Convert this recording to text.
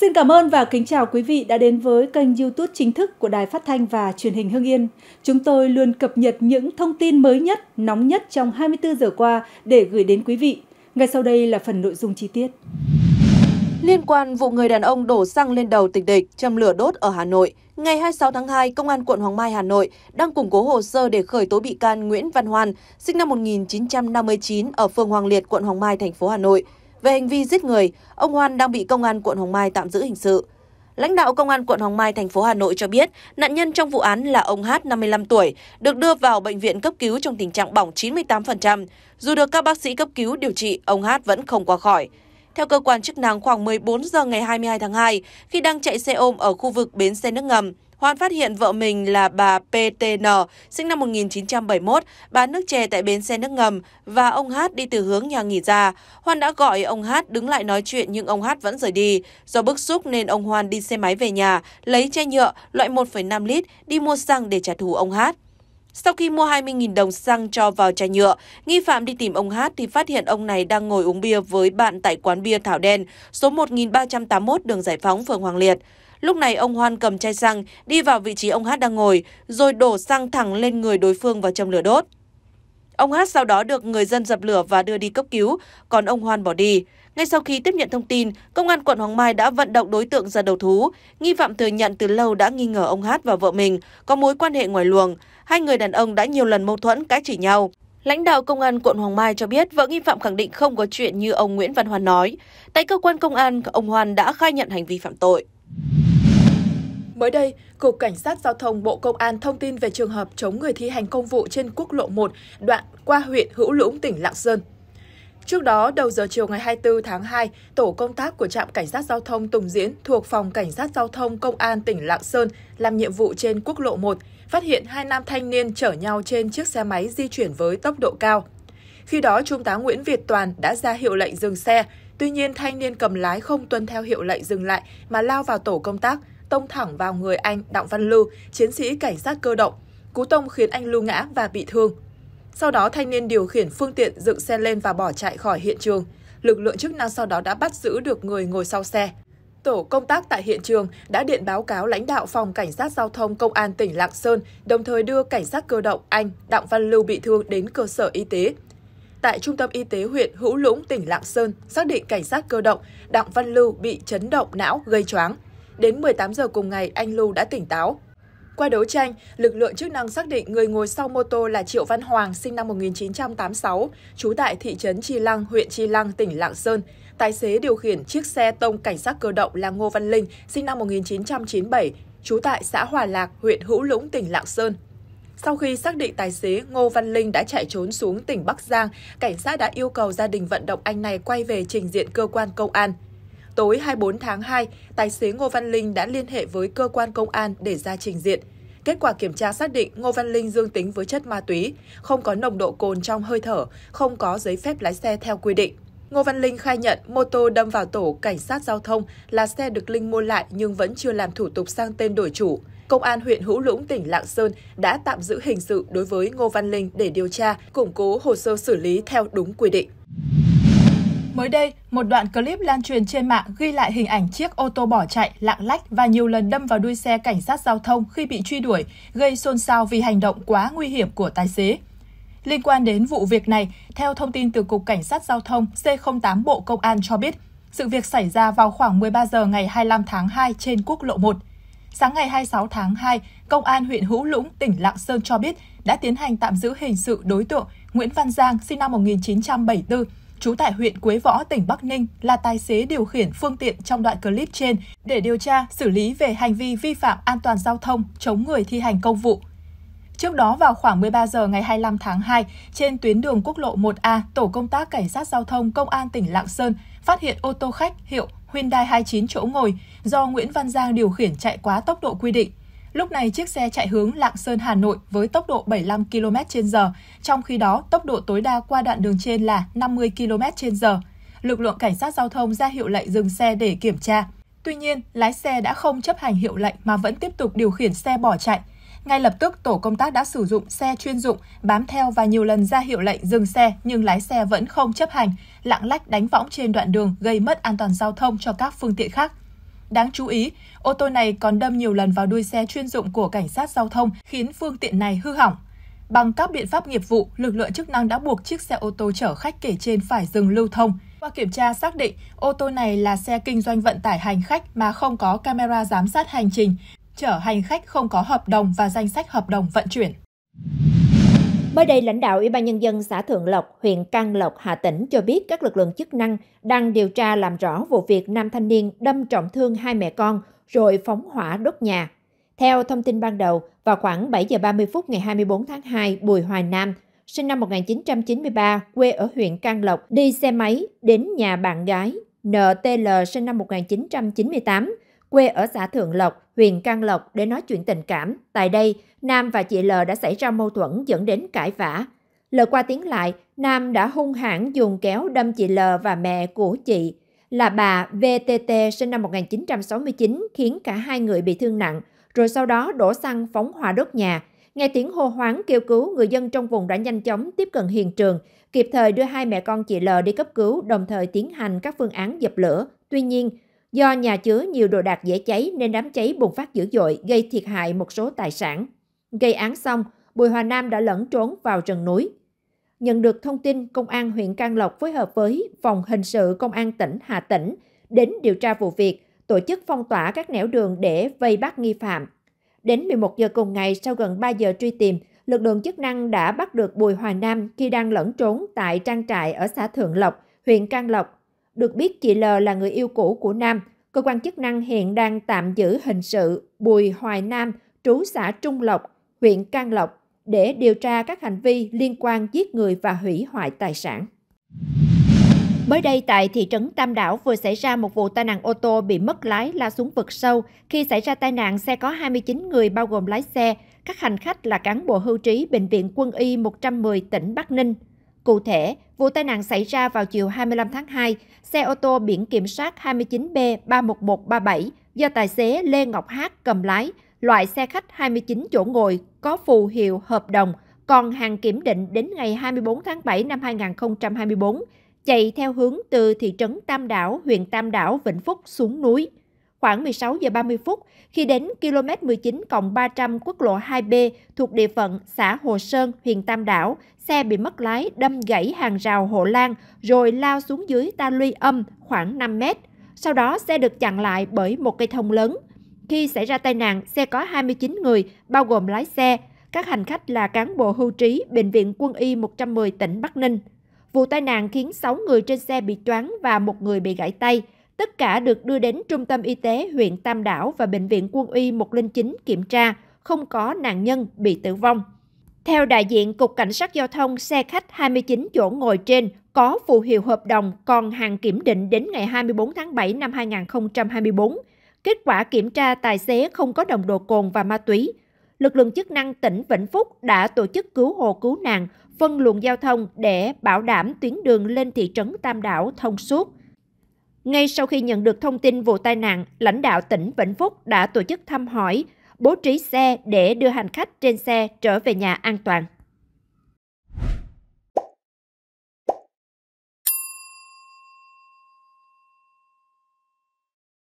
Xin cảm ơn và kính chào quý vị đã đến với kênh YouTube chính thức của Đài Phát thanh và Truyền hình Hưng Yên. Chúng tôi luôn cập nhật những thông tin mới nhất, nóng nhất trong 24 giờ qua để gửi đến quý vị. Ngay sau đây là phần nội dung chi tiết. Liên quan vụ người đàn ông đổ xăng lên đầu tình địch châm lửa đốt ở Hà Nội, ngày 26 tháng 2, Công an quận Hoàng Mai, Hà Nội đang củng cố hồ sơ để khởi tố bị can Nguyễn Văn Hoàn, sinh năm 1959 ở phường Hoàng Liệt, quận Hoàng Mai, thành phố Hà Nội, về hành vi giết người, ông Hoan đang bị công an quận Hoàng Mai tạm giữ hình sự. Lãnh đạo công an quận Hoàng Mai thành phố Hà Nội cho biết, nạn nhân trong vụ án là ông Hát 55 tuổi, được đưa vào bệnh viện cấp cứu trong tình trạng bỏng 98%. Dù được các bác sĩ cấp cứu điều trị, ông H vẫn không qua khỏi. Theo cơ quan chức năng khoảng 14 giờ ngày 22 tháng 2, khi đang chạy xe ôm ở khu vực bến xe nước ngầm, Hoan phát hiện vợ mình là bà PTN, sinh năm 1971, bán nước chè tại bến xe nước ngầm và ông Hát đi từ hướng nhà nghỉ ra. Hoan đã gọi ông Hát đứng lại nói chuyện nhưng ông Hát vẫn rời đi. Do bức xúc nên ông Hoan đi xe máy về nhà, lấy chai nhựa loại 1,5 lít đi mua xăng để trả thù ông Hát. Sau khi mua 20.000 đồng xăng cho vào chai nhựa, nghi phạm đi tìm ông Hát thì phát hiện ông này đang ngồi uống bia với bạn tại quán bia Thảo Đen, số 1381 đường Giải Phóng, phường Hoàng Liệt. Lúc này ông Hoan cầm chai xăng đi vào vị trí ông Hát đang ngồi, rồi đổ xăng thẳng lên người đối phương và châm lửa đốt. Ông Hát sau đó được người dân dập lửa và đưa đi cấp cứu, còn ông Hoan bỏ đi. Ngay sau khi tiếp nhận thông tin, công an quận Hoàng Mai đã vận động đối tượng ra đầu thú. Nghi phạm thừa nhận từ lâu đã nghi ngờ ông Hát và vợ mình có mối quan hệ ngoài luồng. Hai người đàn ông đã nhiều lần mâu thuẫn cãi chỉ nhau. Lãnh đạo công an quận Hoàng Mai cho biết vợ nghi phạm khẳng định không có chuyện như ông Nguyễn Văn Hoan nói. Tại cơ quan công an, ông Hoan đã khai nhận hành vi phạm tội. Mới đây, Cục Cảnh sát Giao thông Bộ Công an thông tin về trường hợp chống người thi hành công vụ trên quốc lộ 1 đoạn qua huyện Hữu Lũng, tỉnh Lạng Sơn. Trước đó, đầu giờ chiều ngày 24 tháng 2, tổ công tác của trạm cảnh sát giao thông Tùng Diễn thuộc phòng cảnh sát giao thông công an tỉnh Lạng Sơn làm nhiệm vụ trên quốc lộ 1, phát hiện hai nam thanh niên chở nhau trên chiếc xe máy di chuyển với tốc độ cao. Khi đó, trung tá Nguyễn Việt Toàn đã ra hiệu lệnh dừng xe, tuy nhiên thanh niên cầm lái không tuân theo hiệu lệnh dừng lại mà lao vào tổ công tác, tông thẳng vào người anh Đặng Văn Lưu, chiến sĩ cảnh sát cơ động. Cú tông khiến anh Lưu ngã và bị thương. Sau đó, thanh niên điều khiển phương tiện dựng xe lên và bỏ chạy khỏi hiện trường. Lực lượng chức năng sau đó đã bắt giữ được người ngồi sau xe. Tổ công tác tại hiện trường đã điện báo cáo lãnh đạo phòng cảnh sát giao thông công an tỉnh Lạng Sơn, đồng thời đưa cảnh sát cơ động Anh Đặng Văn Lưu bị thương đến cơ sở y tế. Tại trung tâm y tế huyện Hữu Lũng, tỉnh Lạng Sơn, xác định cảnh sát cơ động Đặng Văn Lưu bị chấn động não gây choáng. Đến 18 giờ cùng ngày, anh Lưu đã tỉnh táo. Qua đấu tranh, lực lượng chức năng xác định người ngồi sau mô tô là Triệu Văn Hoàng, sinh năm 1986, trú tại thị trấn Chi Lăng, huyện Chi Lăng, tỉnh Lạng Sơn. Tài xế điều khiển chiếc xe tông cảnh sát cơ động là Ngô Văn Linh, sinh năm 1997, trú tại xã Hòa Lạc, huyện Hữu Lũng, tỉnh Lạng Sơn. Sau khi xác định tài xế Ngô Văn Linh đã chạy trốn xuống tỉnh Bắc Giang, cảnh sát đã yêu cầu gia đình vận động anh này quay về trình diện cơ quan công an. Tối 24 tháng 2, tài xế Ngô Văn Linh đã liên hệ với cơ quan công an để ra trình diện. Kết quả kiểm tra xác định Ngô Văn Linh dương tính với chất ma túy, không có nồng độ cồn trong hơi thở, không có giấy phép lái xe theo quy định. Ngô Văn Linh khai nhận mô tô đâm vào tổ cảnh sát giao thông là xe được Linh mua lại nhưng vẫn chưa làm thủ tục sang tên đổi chủ. Công an huyện Hữu Lũng, tỉnh Lạng Sơn đã tạm giữ hình sự đối với Ngô Văn Linh để điều tra, củng cố hồ sơ xử lý theo đúng quy định. Mới đây, một đoạn clip lan truyền trên mạng ghi lại hình ảnh chiếc ô tô bỏ chạy, lạng lách và nhiều lần đâm vào đuôi xe cảnh sát giao thông khi bị truy đuổi, gây xôn xao vì hành động quá nguy hiểm của tài xế. Liên quan đến vụ việc này, theo thông tin từ Cục Cảnh sát Giao thông C08 Bộ Công an cho biết, sự việc xảy ra vào khoảng 13 giờ ngày 25 tháng 2 trên quốc lộ 1. Sáng ngày 26 tháng 2, Công an huyện Hữu Lũng, tỉnh Lạng Sơn cho biết đã tiến hành tạm giữ hình sự đối tượng Nguyễn Văn Giang, sinh năm 1974, trú tại huyện Quế Võ, tỉnh Bắc Ninh, là tài xế điều khiển phương tiện trong đoạn clip trên để điều tra, xử lý về hành vi vi phạm an toàn giao thông, chống người thi hành công vụ. Trước đó vào khoảng 13 giờ ngày 25 tháng 2, trên tuyến đường quốc lộ 1A, tổ công tác cảnh sát giao thông công an tỉnh Lạng Sơn phát hiện ô tô khách hiệu Hyundai 29 chỗ ngồi do Nguyễn Văn Giang điều khiển chạy quá tốc độ quy định. Lúc này chiếc xe chạy hướng Lạng Sơn Hà Nội với tốc độ 75 km/h, trong khi đó tốc độ tối đa qua đoạn đường trên là 50 km/h. Lực lượng cảnh sát giao thông ra hiệu lệnh dừng xe để kiểm tra. Tuy nhiên, lái xe đã không chấp hành hiệu lệnh mà vẫn tiếp tục điều khiển xe bỏ chạy. Ngay lập tức, tổ công tác đã sử dụng xe chuyên dụng bám theo và nhiều lần ra hiệu lệnh dừng xe nhưng lái xe vẫn không chấp hành, lạng lách đánh võng trên đoạn đường gây mất an toàn giao thông cho các phương tiện khác. Đáng chú ý, ô tô này còn đâm nhiều lần vào đuôi xe chuyên dụng của cảnh sát giao thông khiến phương tiện này hư hỏng. Bằng các biện pháp nghiệp vụ, lực lượng chức năng đã buộc chiếc xe ô tô chở khách kể trên phải dừng lưu thông. Qua kiểm tra xác định, ô tô này là xe kinh doanh vận tải hành khách mà không có camera giám sát hành trình, chở hành khách không có hợp đồng và danh sách hợp đồng vận chuyển. Mới đây, lãnh đạo Ủy ban Nhân dân xã Thượng Lộc, huyện Can Lộc, Hà Tĩnh cho biết các lực lượng chức năng đang điều tra làm rõ vụ việc nam thanh niên đâm trọng thương hai mẹ con rồi phóng hỏa đốt nhà. Theo thông tin ban đầu, vào khoảng 7 giờ 30 phút ngày 24 tháng 2, Bùi Hoài Nam, sinh năm 1993, quê ở huyện Can Lộc, đi xe máy đến nhà bạn gái NTL sinh năm 1998, quê ở xã Thượng Lộc huyện Can Lộc để nói chuyện tình cảm. Tại đây, Nam và chị L đã xảy ra mâu thuẫn dẫn đến cãi vã. L qua tiếng lại, Nam đã hung hãn dùng kéo đâm chị L và mẹ của chị là bà VTT sinh năm 1969 khiến cả hai người bị thương nặng, rồi sau đó đổ xăng phóng hỏa đốt nhà. Nghe tiếng hô hoáng kêu cứu, người dân trong vùng đã nhanh chóng tiếp cận hiện trường, kịp thời đưa hai mẹ con chị L đi cấp cứu, đồng thời tiến hành các phương án dập lửa. Tuy nhiên, Do nhà chứa nhiều đồ đạc dễ cháy nên đám cháy bùng phát dữ dội gây thiệt hại một số tài sản. Gây án xong, Bùi Hòa Nam đã lẫn trốn vào rừng núi. Nhận được thông tin, Công an huyện Can Lộc phối hợp với Phòng Hình sự Công an tỉnh Hà Tĩnh đến điều tra vụ việc, tổ chức phong tỏa các nẻo đường để vây bắt nghi phạm. Đến 11 giờ cùng ngày, sau gần 3 giờ truy tìm, lực lượng chức năng đã bắt được Bùi Hòa Nam khi đang lẫn trốn tại trang trại ở xã Thượng Lộc, huyện Can Lộc, được biết chị L là người yêu cũ của Nam. Cơ quan chức năng hiện đang tạm giữ hình sự Bùi Hoài Nam, trú xã Trung Lộc, huyện Can Lộc để điều tra các hành vi liên quan giết người và hủy hoại tài sản. Mới đây tại thị trấn Tam Đảo vừa xảy ra một vụ tai nạn ô tô bị mất lái lao xuống vực sâu. Khi xảy ra tai nạn, xe có 29 người bao gồm lái xe. Các hành khách là cán bộ hưu trí Bệnh viện Quân y 110 tỉnh Bắc Ninh. Cụ thể, vụ tai nạn xảy ra vào chiều 25 tháng 2, xe ô tô biển kiểm soát 29B31137 do tài xế Lê Ngọc Hát cầm lái, loại xe khách 29 chỗ ngồi có phù hiệu hợp đồng, còn hàng kiểm định đến ngày 24 tháng 7 năm 2024, chạy theo hướng từ thị trấn Tam Đảo, huyện Tam Đảo, Vĩnh Phúc xuống núi. Khoảng 16 giờ 30 phút, khi đến km 19 300 quốc lộ 2B thuộc địa phận xã Hồ Sơn, huyện Tam Đảo, xe bị mất lái đâm gãy hàng rào hộ lan rồi lao xuống dưới ta luy âm khoảng 5 mét. Sau đó xe được chặn lại bởi một cây thông lớn. Khi xảy ra tai nạn, xe có 29 người, bao gồm lái xe. Các hành khách là cán bộ hưu trí Bệnh viện Quân y 110 tỉnh Bắc Ninh. Vụ tai nạn khiến 6 người trên xe bị choáng và một người bị gãy tay. Tất cả được đưa đến Trung tâm Y tế huyện Tam Đảo và Bệnh viện Quân y 109 kiểm tra, không có nạn nhân bị tử vong. Theo đại diện Cục Cảnh sát Giao thông, xe khách 29 chỗ ngồi trên có phù hiệu hợp đồng còn hàng kiểm định đến ngày 24 tháng 7 năm 2024. Kết quả kiểm tra tài xế không có đồng độ cồn và ma túy. Lực lượng chức năng tỉnh Vĩnh Phúc đã tổ chức cứu hộ cứu nạn, phân luồng giao thông để bảo đảm tuyến đường lên thị trấn Tam Đảo thông suốt. Ngay sau khi nhận được thông tin vụ tai nạn, lãnh đạo tỉnh Vĩnh Phúc đã tổ chức thăm hỏi, bố trí xe để đưa hành khách trên xe trở về nhà an toàn.